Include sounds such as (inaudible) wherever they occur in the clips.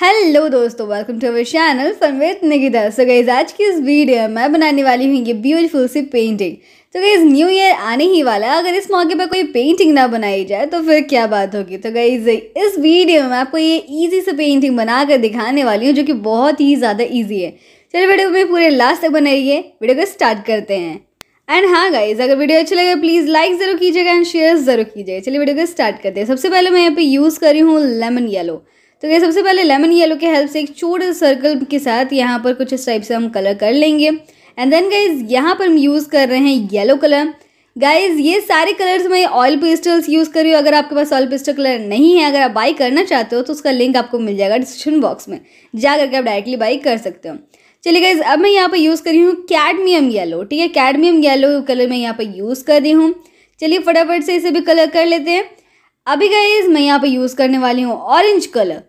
hello दोस्तों welcome to our channel fun with Nikita so guys आज की इस वीडियो में मैं बनाने वाली हूँ ये ब्यूटीफुल सी पेंटिंग तो गईज़ न्यू ईयर आने ही वाला है अगर इस मौके पर कोई पेंटिंग ना बनाई जाए तो फिर क्या बात होगी तो गईज़ इस वीडियो में आपको ये ईजी से पेंटिंग बनाकर दिखाने वाली हूँ जो कि बहुत ही ज़्यादा ईजी है चलिए वीडियो में पूरे लास्ट तक बनाइए वीडियो को स्टार्ट करते हैं एंड हाँ गाइज अगर वीडियो अच्छी लगे प्लीज़ लाइक ज़रूर कीजिएगा एंड शेयर ज़रूर कीजिएगा चलिए वीडियो को स्टार्ट करते हैं सबसे पहले मैं यहाँ पे यूज़ करी हूँ लेमन येलो तो ये सबसे पहले लेमन येलो के हेल्प से एक छोटे सर्कल के साथ यहाँ पर कुछ इस टाइप से हम कलर कर लेंगे एंड देन गाइज यहाँ पर हम यूज़ कर रहे हैं येलो कलर गाइज ये सारे कलर्स मैं ऑयल पेस्टल्स यूज़ कर रही हूँ अगर आपके पास ऑयल पेस्टल कलर नहीं है अगर आप बाई करना चाहते हो तो उसका लिंक आपको मिल जाएगा डिस्क्रिप्शन बॉक्स में जा करके आप डायरेक्टली बाई कर सकते हो चलिए गाइज अब मैं यहाँ पर यूज़ कर रही हूँ कैडमियम येलो ठीक है कैडमियम येलो कलर मैं यहाँ पर यूज़ कर रही हूँ चलिए फटाफट से इसे भी कलर कर लेते हैं अभी गाइज मैं यहाँ पर यूज़ करने वाली हूँ ऑरेंज कलर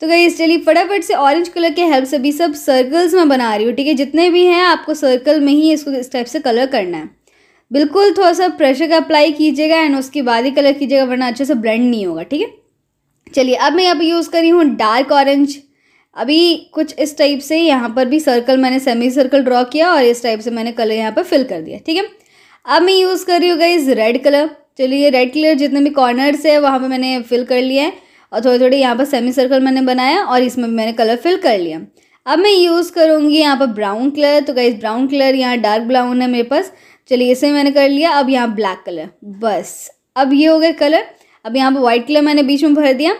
तो गई चलिए फटाफट से ऑरेंज कलर के हेल्प से भी सब सर्कल्स में बना रही हूँ ठीक है जितने भी हैं आपको सर्कल में ही इसको इस टाइप से कलर करना है बिल्कुल थोड़ा सा प्रेशर का अप्लाई कीजिएगा एंड उसके बाद ही कलर कीजिएगा वरना अच्छे से ब्लेंड नहीं होगा ठीक है चलिए अब मैं यहाँ पर यूज़ कर रही हूँ डार्क ऑरेंज अभी कुछ इस टाइप से यहाँ पर भी सर्कल मैंने सेमी सर्कल ड्रॉ किया और इस टाइप से मैंने कलर यहाँ पर फिल कर दिया ठीक है अब मैं यूज़ कर रही हूँ गई रेड कलर चलिए रेड कलर जितने भी कॉर्नर्स है वहाँ पर मैंने फिल कर लिया है और थोड़े थोड़े यहाँ पर सेमी सर्कल मैंने बनाया और इसमें मैंने कलर फिल कर लिया अब मैं यूज़ करूँगी यहाँ पर ब्राउन कलर तो गाइज ब्राउन कलर यहाँ डार्क ब्राउन है मेरे पास चलिए इसे मैंने कर लिया अब यहाँ ब्लैक कलर बस अब ये हो गया कलर अब यहाँ पर व्हाइट कलर मैंने बीच में भर दिया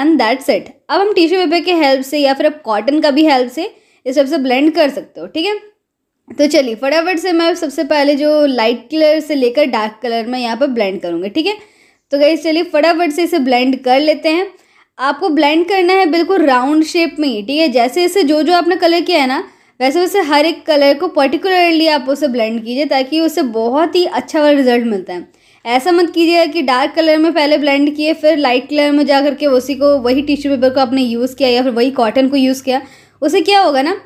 एंड दैट सेट अब हम टिश्यू पेपर के हेल्प से या फिर अब कॉटन का भी हेल्प से इस सबसे ब्लेंड कर सकते हो ठीक है तो चलिए फटाफट से मैं सबसे पहले जो लाइट कलर से लेकर डार्क कलर में यहाँ पर ब्लेंड करूँगी ठीक है तो गई चलिए फटाफट से इसे ब्लेंड कर लेते हैं आपको ब्लेंड करना है बिल्कुल राउंड शेप में ही ठीक है जैसे इसे जो जो आपने कलर किया है ना वैसे वैसे हर एक कलर को पर्टिकुलरली आप उसे ब्लेंड कीजिए ताकि उसे बहुत ही अच्छा वाला रिजल्ट मिलता है ऐसा मत कीजिएगा कि डार्क कलर में पहले ब्लेंड किए फिर लाइट कलर में जा करके उसी को वही टिश्यू पेपर को आपने यूज़ किया या फिर वही कॉटन को यूज़ किया उसे क्या होगा ना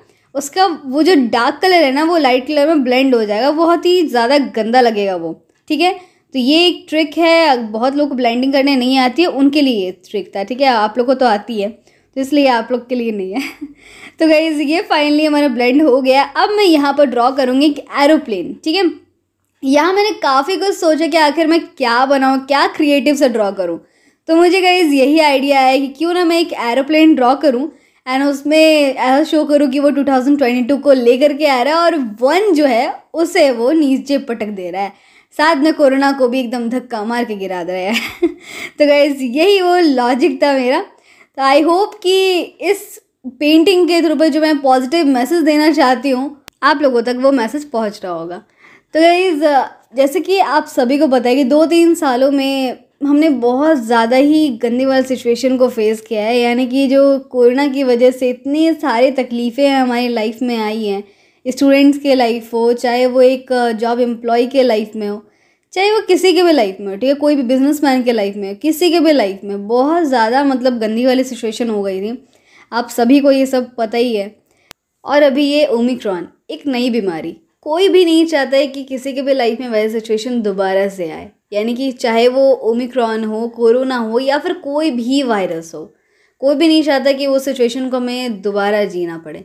उसका वो जो डार्क कलर है ना वो लाइट कलर में ब्लेंड हो जाएगा बहुत ही ज़्यादा गंदा लगेगा वो ठीक है तो ये एक ट्रिक है बहुत लोग को ब्लाइंडिंग करने नहीं आती है उनके लिए ये ट्रिक था ठीक है आप लोग को तो आती है तो इसलिए आप लोग के लिए नहीं है (laughs) तो गाइज ये फाइनली हमारा ब्लेंड हो गया अब मैं यहाँ पर ड्रॉ करूँगी एक एरोप्लेन ठीक है यहाँ मैंने काफ़ी कुछ सोचा कि आखिर मैं क्या बनाऊँ क्या क्रिएटिव से ड्रॉ करूँ तो मुझे गाइज यही आइडिया आया कि क्यों ना मैं एक एरोप्लेन ड्रॉ करूँ एंड उसमें ऐसा शो करूँ कि वो 2022 को लेकर के आ रहा है और वन जो है उसे वो नीचे पटक दे रहा है साथ में कोरोना को भी एकदम धक्का मार के गिरा दे रहा है (laughs) तो गैस यही वो लॉजिक था मेरा तो आई होप कि इस पेंटिंग के थ्रू पर जो मैं पॉजिटिव मैसेज देना चाहती हूँ आप लोगों तक वो मैसेज पहुँच रहा होगा तो गईज़ जैसे कि आप सभी को पता है कि दो तीन सालों में हमने बहुत ज़्यादा ही गंदी वाली सिचुएशन को फेस किया है यानी कि जो कोरोना की वजह से इतनी सारी तकलीफ़ें हमारी लाइफ में आई हैं स्टूडेंट्स के लाइफ हो चाहे वो एक जॉब एम्प्लॉय के लाइफ में हो चाहे वो किसी के भी लाइफ में हो ठीक है कोई भी मैन के लाइफ में किसी के भी लाइफ में बहुत ज़्यादा मतलब गंदी वाली सिचुएशन हो गई थी आप सभी को ये सब पता ही है और अभी ये ओमिक्रॉन एक नई बीमारी कोई भी नहीं चाहता है कि किसी के भी लाइफ में वैसी सिचुएशन दोबारा से आए यानी कि चाहे वो ओमिक्रॉन हो कोरोना हो या फिर कोई भी वायरस हो कोई भी नहीं चाहता कि वो सिचुएशन को हमें दोबारा जीना पड़े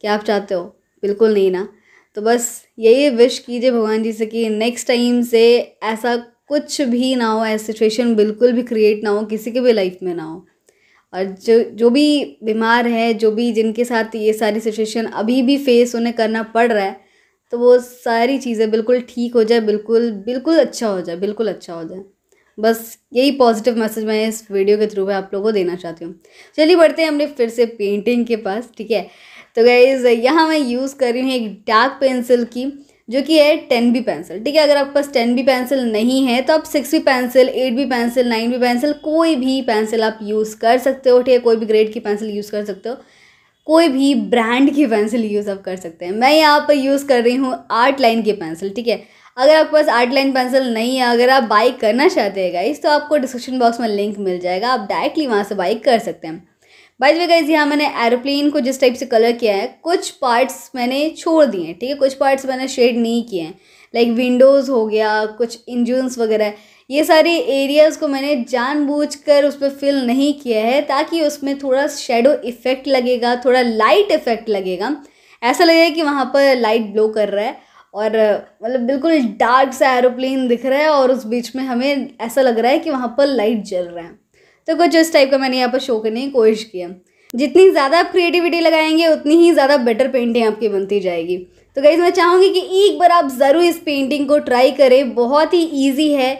क्या आप चाहते हो बिल्कुल नहीं ना तो बस यही विश कीजिए भगवान जी से कि नेक्स्ट टाइम से ऐसा कुछ भी ना हो ऐसी सिचुएशन बिल्कुल भी क्रिएट ना हो किसी के भी लाइफ में ना हो और जो जो भी बीमार है जो भी जिनके साथ ये सारी सिचुएशन अभी भी फेस उन्हें करना पड़ रहा है तो वो सारी चीज़ें बिल्कुल ठीक हो जाए बिल्कुल बिल्कुल अच्छा हो जाए बिल्कुल अच्छा हो जाए बस यही पॉजिटिव मैसेज मैं इस वीडियो के थ्रू में आप लोगों को देना चाहती हूँ चलिए बढ़ते हैं हमने फिर से पेंटिंग के पास ठीक है तो गाइज़ यहाँ मैं यूज़ कर रही हूँ एक डार्क पेंसिल की जो कि है टेन बी पेंसिल ठीक है अगर आपके पास टेन बी पेंसिल नहीं है तो आप six B pencil eight B pencil nine B pencil कोई भी पेंसिल आप यूज़ कर सकते हो ठीक है कोई भी ग्रेड की पेंसिल यूज़ कर सकते हो कोई भी ब्रांड की पेंसिल यूज़ आप कर सकते हैं मैं यहाँ पर यूज़ कर रही हूँ आर्ट लाइन की पेंसिल ठीक है अगर आपके पास आर्ट लाइन पेंसिल नहीं है अगर आप बाइक करना चाहते हैं गाइस तो आपको डिस्क्रिप्शन बॉक्स में लिंक मिल जाएगा आप डायरेक्टली वहाँ से बाइक कर सकते हैं बाय द वे गाइस यहाँ मैंने एरोप्लेन को जिस टाइप से कलर किया है कुछ पार्ट्स मैंने छोड़ दिए हैं ठीक है कुछ पार्ट्स मैंने शेड नहीं किए हैं लाइक विंडोज़ हो गया कुछ इंजन्स वगैरह ये सारे एरियाज़ को मैंने जानबूझकर उस पर फिल नहीं किया है ताकि उसमें थोड़ा शेडो इफ़ेक्ट लगेगा थोड़ा लाइट इफ़ेक्ट लगेगा ऐसा लगेगा कि वहाँ पर लाइट ब्लो कर रहा है और मतलब बिल्कुल डार्क सा एरोप्लेन दिख रहा है और उस बीच में हमें ऐसा लग रहा है कि वहाँ पर लाइट जल रहा है तो कुछ उस टाइप का मैंने यहाँ पर शो करने की कोशिश किया जितनी ज़्यादा आप क्रिएटिविटी लगाएंगे उतनी ही ज़्यादा बेटर पेंटिंग आपकी बनती जाएगी तो गाइज़ मैं चाहूँगी कि एक बार आप ज़रूर इस पेंटिंग को ट्राई करें बहुत ही ईजी है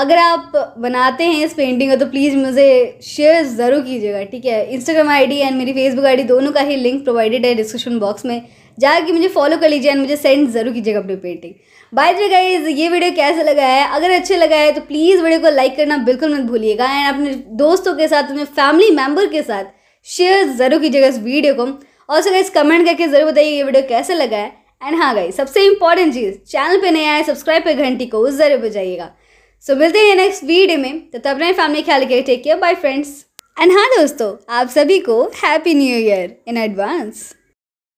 अगर आप बनाते हैं इस पेंटिंग को तो प्लीज़ मुझे शेयर ज़रूर कीजिएगा ठीक है इंस्टाग्राम आईडी एंड मेरी फेसबुक आईडी दोनों का ही लिंक प्रोवाइडेड है डिस्क्रिप्शन बॉक्स में जाकर मुझे फॉलो कर लीजिए एंड मुझे सेंड जरूर कीजिएगा अपनी पेंटिंग बाय जो गाइज ये वीडियो कैसा लगा है अगर अच्छे लगा है तो प्लीज़ वीडियो को लाइक करना बिल्कुल मत भूलिएगा एंड अपने दोस्तों के साथ अपने फैमिली मेम्बर के साथ शेयर ज़रूर कीजिएगा इस वीडियो को और गाइज कमेंट करके ज़रूर बताइए ये वीडियो कैसा लगा है एंड हाँ गाइज सबसे इंपॉर्टेंट चीज़ चैनल पर नया है सब्सक्राइब पर घंटी को ज़रूर बजाइएगा सो मिलते हैं नेक्स्ट वीडियो में तो तब अपने फैमिली ख्याल रखिए take care bye friends and हाँ दोस्तों आप सभी को happy new year in advance